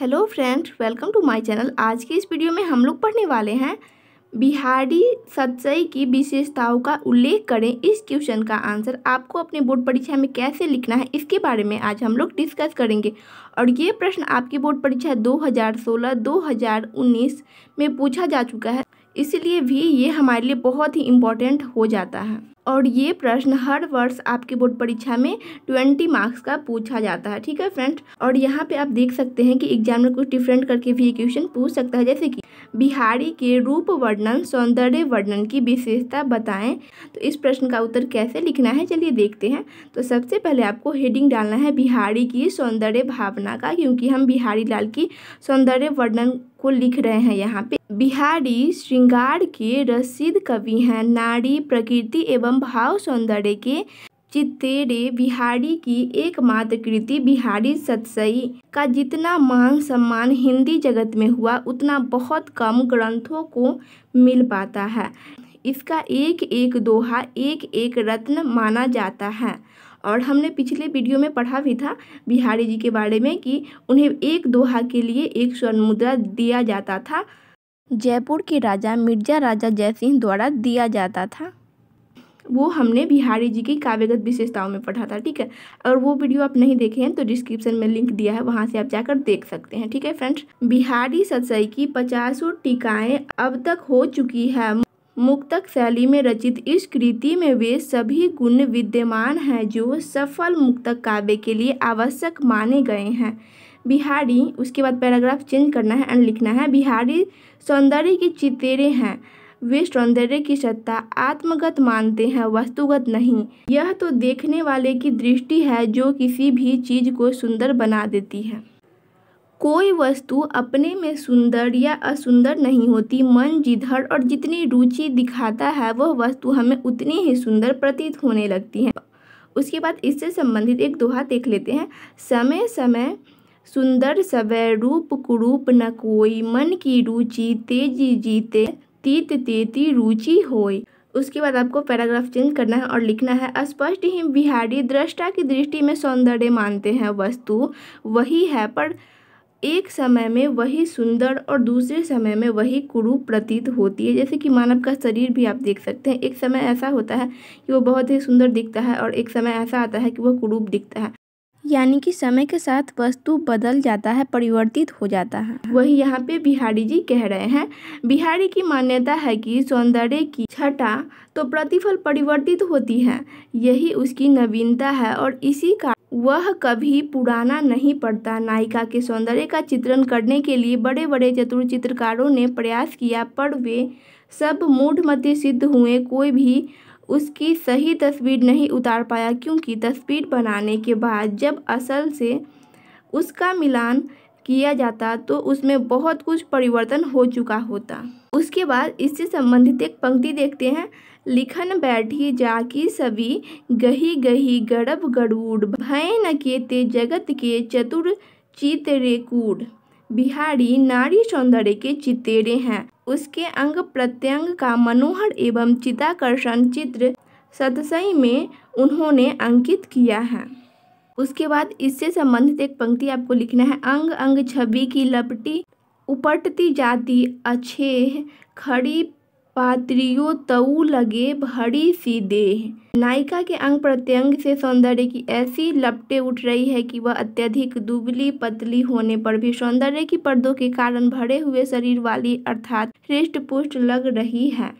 hello friend welcome to my channel आज के इस वीडियो में हम लोग पढ़ने वाले हैं बिहारी सत्सई की विशेषताओं का उल्लेख करें इस क्वेश्चन का आंसर आपको अपने बोर्ड परीक्षा में कैसे लिखना है इसके बारे में आज हम लोग डिस्कस करेंगे और ये प्रश्न आपकी बोर्ड परीक्षा 2016-2019 में पूछा जा चुका है इसलिए भी ये हमारे लिए बहुत ही इम्पोर्टेंट हो जाता है और ये प्रश्न हर वर्ष आपके बोर्ड परीक्षा में ट्वेंटी मार्क्स का पूछा जाता है ठीक है फ्रेंड्स और यहाँ पे आप देख सकते हैं कि एग्जाम में कुछ डिफरेंट करके भी ये क्वेश्चन पूछ सकता है जैसे कि बिहारी के रूप वर्णन सौंदर्य वर्णन की विशेषता बताएं तो इस प्रश्न का उत्तर कैसे लिखना है चलिए देखते हैं तो सबसे पहले आपको हेडिंग डालना है बिहारी की सौंदर्य भावना का क्योंकि हम बिहारी लाल की सौंदर्य वर्णन को लिख रहे हैं यहाँ पे बिहारी श्रृंगार के रसीद कवि हैं नारी प्रकृति एवं भाव सौंदर्य के चित्तेरे बिहारी की एकमात्र कृति बिहारी सतसई का जितना मान सम्मान हिंदी जगत में हुआ उतना बहुत कम ग्रंथों को मिल पाता है इसका एक एक दोहा एक एक रत्न माना जाता है और हमने पिछले वीडियो में पढ़ा भी था बिहारी जी के बारे में कि उन्हें एक दोहा के लिए एक स्वर्ण मुद्रा दिया जाता था जयपुर के राजा मिर्जा राजा जयसिंह द्वारा दिया जाता था वो हमने बिहारी जी की काव्यगत विशेषताओं में पढ़ा था ठीक है और वो वीडियो आप नहीं देखे हैं तो डिस्क्रिप्शन में लिंक दिया है वहाँ से आप जाकर देख सकते हैं ठीक है फ्रेंड्स बिहारी सतसई की पचासों टीकाएँ अब तक हो चुकी है मुक्तक शैली में रचित इस कृति में वे सभी गुण विद्यमान हैं जो सफल मुक्तक काव्य के लिए आवश्यक माने गए हैं बिहारी उसके बाद पैराग्राफ चेंज करना है एंड लिखना है बिहारी सौंदर्य के चितेरे हैं वे सौंदर्य की सत्ता आत्मगत मानते हैं वस्तुगत नहीं यह तो देखने वाले की दृष्टि है जो किसी भी चीज़ को सुंदर बना देती है कोई वस्तु अपने में सुंदर या असुंदर नहीं होती मन जिधर और जितनी रुचि दिखाता है वह वस्तु हमें उतनी ही सुंदर प्रतीत होने लगती है उसके बाद इससे संबंधित एक दोहा देख लेते हैं समय समय सुंदर सवय रूप कुरूप न कोई मन की रुचि तेजी जीते तीत तेती रुचि हो उसके बाद आपको पैराग्राफ चेंज करना है और लिखना है स्पष्ट ही बिहारी दृष्टा की दृष्टि में सौंदर्य मानते हैं वस्तु वही है पर एक समय में वही सुंदर और दूसरे समय में वही कुरूप प्रतीत होती है जैसे कि मानव का शरीर भी आप देख सकते हैं एक समय ऐसा होता है कि वो बहुत ही सुंदर दिखता है और एक समय ऐसा आता है कि वह कुरूप दिखता है यानी कि समय के साथ वस्तु बदल जाता है परिवर्तित हो जाता है वही यहाँ पे बिहारी जी कह रहे हैं बिहारी की मान्यता है कि सौंदर्य की छटा तो प्रतिफल परिवर्तित होती है यही उसकी नवीनता है और इसी का वह कभी पुराना नहीं पड़ता नायिका के सौंदर्य का चित्रण करने के लिए बड़े बड़े चतुर चित्रकारों ने प्रयास किया पर वे सब मूढ़ मध्य सिद्ध हुए कोई भी उसकी सही तस्वीर नहीं उतार पाया क्योंकि तस्वीर बनाने के बाद जब असल से उसका मिलान किया जाता तो उसमें बहुत कुछ परिवर्तन हो चुका होता उसके बाद इससे संबंधित एक पंक्ति देखते हैं लिखन बैठी जाकी सभी गही गही गड़ब गड़ूड भय ते जगत के चतुर चित रेकूड बिहारी नारी सौंदर्य के चितेरे हैं उसके अंग प्रत्यंग का मनोहर एवं चिताकर्षण चित्र सदसई में उन्होंने अंकित किया है उसके बाद इससे संबंधित एक पंक्ति आपको लिखना है अंग अंग छवि की लपटी उपटती जाती अच्छे खड़ी पात्रियो तऊ लगे भरी सी देह नायिका के अंग प्रत्यंग से सौंदर्य की ऐसी लपटे उठ रही है कि वह अत्यधिक दुबली पतली होने पर भी सौंदर्य की पर्दों के कारण भरे हुए शरीर वाली अर्थात हृष्ट पुष्ट लग रही है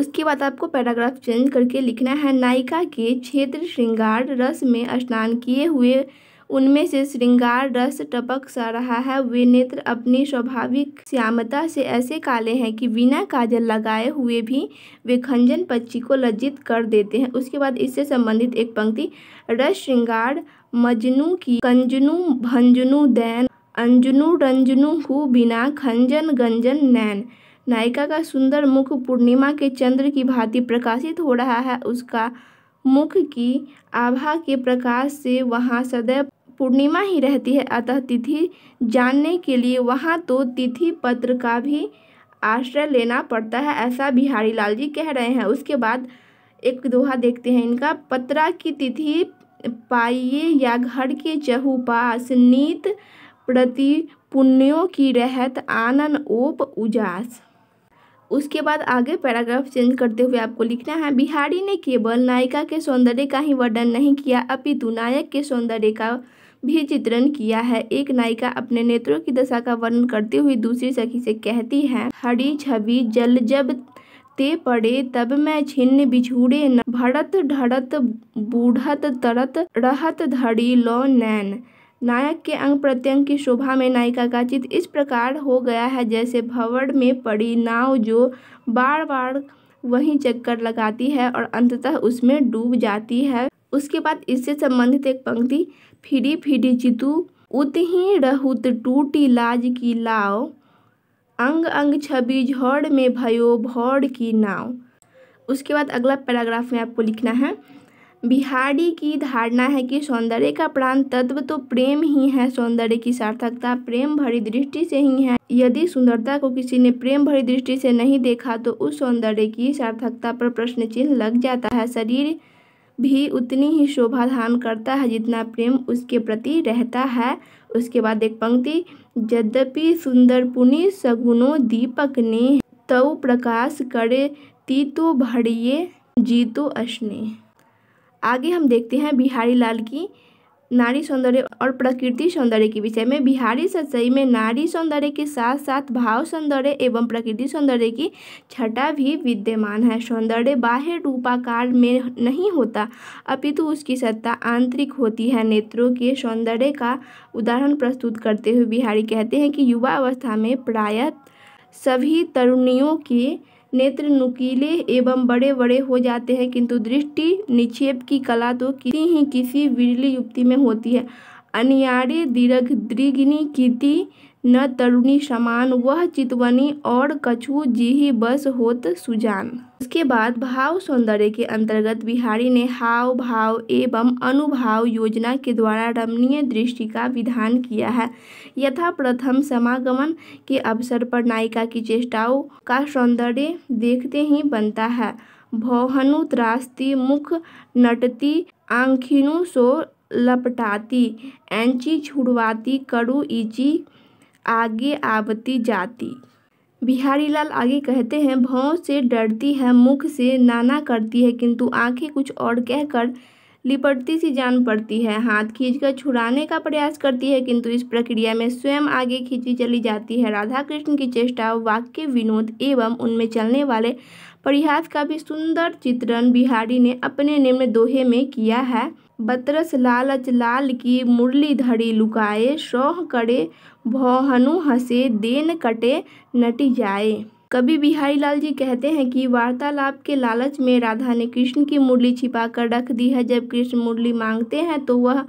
उसके बाद आपको पैराग्राफ चेंज करके लिखना है नायिका के क्षेत्र श्रृंगार रस में स्नान किए हुए उनमें से श्रृंगार रस टपक सा रहा है वे नेत्र अपनी स्वाभाविक श्यामता से ऐसे काले हैं कि बिना काजल लगाए हुए भी वे खंजन पक्षी को लज्जित कर देते हैं उसके बाद इससे संबंधित एक पंक्ति रस श्रृंगार मजनू की कंजनू भंजनू दैन अंजनू रंजनू हु बिना खंजन गंजन नैन नायिका का सुंदर मुख पूर्णिमा के चंद्र की भांति प्रकाशित हो रहा है उसका मुख की आभा के प्रकाश से वहाँ सदैव पूर्णिमा ही रहती है अतः तिथि जानने के लिए वहाँ तो तिथि पत्र का भी आश्रय लेना पड़ता है ऐसा बिहारी लाल जी कह रहे हैं उसके बाद एक दोहा देखते हैं इनका पत्रा की तिथि पाइये या घर के चहुपास नीत प्रति पुण्यों की रहत आनन ओप उजास उसके बाद आगे पैराग्राफ चेंज करते हुए आपको लिखना है बिहारी ने केवल नायिका के सौंदर्य का ही वर्णन नहीं किया अपितु नायक के सौंदर्य का भी चित्रण किया है एक नायिका अपने नेत्रों की दशा का वर्णन करते हुए दूसरी सखी से कहती है हरी छवि जल जब ते पड़े तब मैं छिन्न बिछूड़े भरत भड़त ढड़त बूढ़त तरत रहत धड़ी लो नैन नायक के अंग प्रत्यंग की शोभा में नायिका का चित्र इस प्रकार हो गया है जैसे भवड़ में पड़ी नाव जो बार बार वहीं चक्कर लगाती है और अंततः उसमें डूब जाती है उसके बाद इससे संबंधित एक पंक्ति फिरी फिरी चितु उत ही रहुत टूटी लाज की लाओ अंग अंग छवि झोड़ में भयो भौड़ की नाव उसके बाद अगला पैराग्राफ में आपको लिखना है बिहारी की धारणा है कि सौंदर्य का प्राण तत्व तो प्रेम ही है सौंदर्य की सार्थकता प्रेम भरी दृष्टि से ही है यदि सुंदरता को किसी ने प्रेम भरी दृष्टि से नहीं देखा तो उस सौंदर्य की सार्थकता पर प्रश्न चिन्ह लग जाता है शरीर भी उतनी ही शोभा धारण करता है जितना प्रेम उसके प्रति रहता है उसके बाद एक पंक्ति यद्यपि सुंदर पुण्य सगुनो दीपक ने तव प्रकाश करे तीतो भरिए जीतो अश्ने आगे हम देखते हैं बिहारी लाल की नारी सौंदर्य और प्रकृति सौंदर्य के विषय में बिहारी सच्चाई में नारी सौंदर्य के साथ साथ भाव सौंदर्य एवं प्रकृति सौंदर्य की छटा भी विद्यमान है सौंदर्य बाह्य रूपाकार में नहीं होता अपितु उसकी सत्ता आंतरिक होती है नेत्रों के सौंदर्य का उदाहरण प्रस्तुत करते हुए बिहारी कहते हैं कि युवा अवस्था में प्राय सभी तरुणियों के नेत्र नुकीले एवं बड़े बड़े हो जाते हैं किंतु दृष्टि निक्षेप की कला तो किसी ही किसी विरली युक्ति में होती है अनियाड़े दीर्घ दृग्नि कीति न तरुणी समान वह चितवनी और कछु जिही बस होत सुजान इसके बाद भाव सौंदर्य के अंतर्गत बिहारी ने हाव भाव एवं अनुभाव योजना के द्वारा रमणीय दृष्टि का विधान किया है यथा प्रथम समागमन के अवसर पर नायिका की चेष्टाओं का सौंदर्य देखते ही बनता है भौहनु त्रास्ती मुख नटती आंखिनु सो लपटाती एंची छुड़वाती करु इची आगे आवती जाती बिहारी लाल आगे कहते हैं भौं से डरती है मुख से नाना करती है किंतु आंखें कुछ और कहकर लिपटती सी जान पड़ती है हाथ खींचकर छुड़ाने का प्रयास करती है किंतु इस प्रक्रिया में स्वयं आगे खींची चली जाती है राधा कृष्ण की चेष्टा वाक्य विनोद एवं उनमें चलने वाले परिहास का भी सुंदर चित्रण बिहारी ने अपने निम्न दोहे में किया है बतरस लालच लाल की मुरली धड़ी लुकाए सौह करे भौहनु हसे देन कटे नटी जाए कभी बिहारी लाल जी कहते हैं कि वार्तालाप के लालच में राधा ने कृष्ण की मुरली छिपा कर रख दी है जब कृष्ण मुरली मांगते हैं तो वह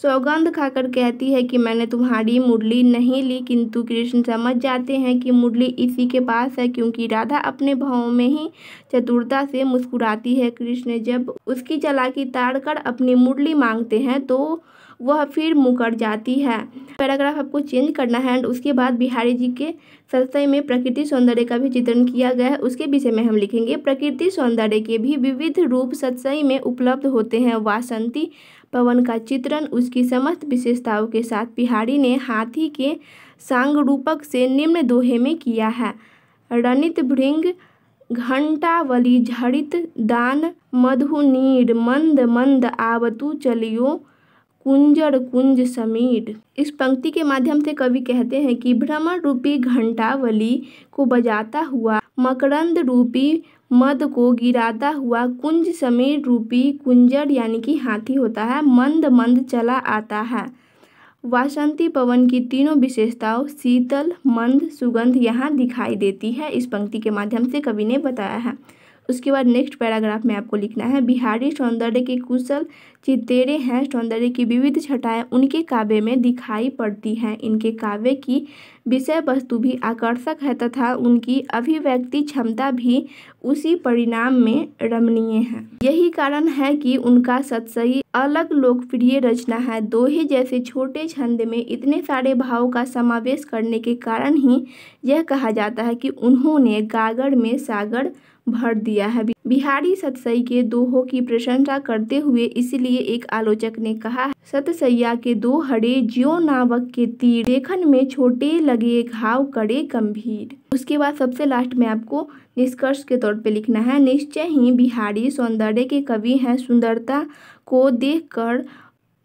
सौगंध खाकर कहती है कि मैंने तुम्हारी मुरली नहीं ली किंतु कृष्ण समझ जाते हैं कि मुरली इसी के पास है क्योंकि राधा अपने भावों में ही चतुरता से मुस्कुराती है कृष्ण जब उसकी चलाकी ताड़कर कर अपनी मुरली मांगते हैं तो वह फिर मुकर जाती है पैराग्राफ आपको चेंज करना है एंड उसके बाद बिहारी जी के संस्थय में प्रकृति सौंदर्य का भी चित्रण किया गया है उसके विषय में हम लिखेंगे प्रकृति सौंदर्य के भी विविध रूप सत्सई में उपलब्ध होते हैं वासंती पवन का चित्रण उसकी समस्त विशेषताओं के साथ बिहारी ने हाथी के सांग रूपक से निम्न दोहे में किया है रणित भृंग घंटावली झड़ित दान मधुनीर मंद मंद आवतु चलियो कुंजर कुंज समीर इस पंक्ति के माध्यम से कवि कहते हैं कि भ्रमण रूपी घंटावली को बजाता हुआ मकरंद रूपी मद को गिराता हुआ कुंज समीर रूपी कुंजर यानी कि हाथी होता है मंद मंद चला आता है वासंती पवन की तीनों विशेषताओं शीतल मंद सुगंध यहाँ दिखाई देती है इस पंक्ति के माध्यम से कवि ने बताया है उसके बाद नेक्स्ट पैराग्राफ में आपको लिखना है बिहारी सौंदर्य के कुशल चितेरे हैं सौंदर्य की विविध छटाएं उनके काव्य में दिखाई पड़ती हैं इनके काव्य की विषय वस्तु भी आकर्षक है तथा उनकी अभिव्यक्ति क्षमता भी उसी परिणाम में रमणीय है यही कारण है कि उनका सतसही अलग लोकप्रिय रचना है दोहे जैसे छोटे छंद में इतने सारे भावों का समावेश करने के कारण ही यह कहा जाता है कि उन्होंने गागर में सागर भर दिया है बिहारी सतसई के दोहों की प्रशंसा करते हुए इसलिए एक आलोचक ने कहा सतसैया के दो हरे जियो नावक के तीर देखन में छोटे लगे घाव कड़े गंभीर उसके बाद सबसे लास्ट में आपको निष्कर्ष के तौर पे लिखना है निश्चय ही बिहारी सौंदर्य के कवि हैं सुंदरता को देखकर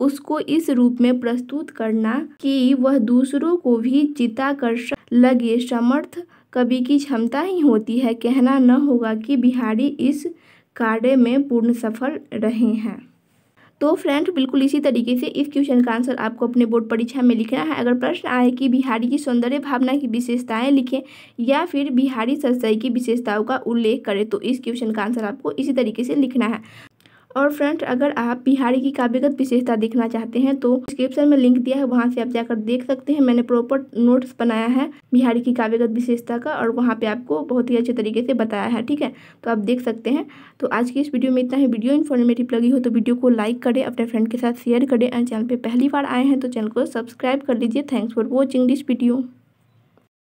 उसको इस रूप में प्रस्तुत करना कि वह दूसरों को भी चिताकर्षक कर लगे समर्थ कवि की क्षमता ही होती है कहना न होगा कि बिहारी इस कार्य में पूर्ण सफल रहे हैं तो फ्रेंड्स बिल्कुल इसी तरीके से इस क्वेश्चन का आंसर आपको अपने बोर्ड परीक्षा में लिखना है अगर प्रश्न आए कि बिहारी की सौंदर्य भावना की विशेषताएं लिखें या फिर बिहारी सरसई की विशेषताओं का उल्लेख करें तो इस क्वेश्चन का आंसर आपको इसी तरीके से लिखना है और फ्रेंड अगर आप बिहारी की काव्यगत विशेषता देखना चाहते हैं तो डिस्क्रिप्शन में लिंक दिया है वहाँ से आप जाकर देख सकते हैं मैंने प्रॉपर नोट्स बनाया है बिहारी की काव्यगत विशेषता का और वहाँ पे आपको बहुत ही अच्छे तरीके से बताया है ठीक है तो आप देख सकते हैं तो आज की इस वीडियो में इतना ही वीडियो इन्फॉर्मेटिव लगी हो तो वीडियो को लाइक करें अपने फ्रेंड के साथ शेयर करें एंड चैनल पर पहली बार आए हैं तो चैनल को सब्सक्राइब कर लीजिए thanks for watching this video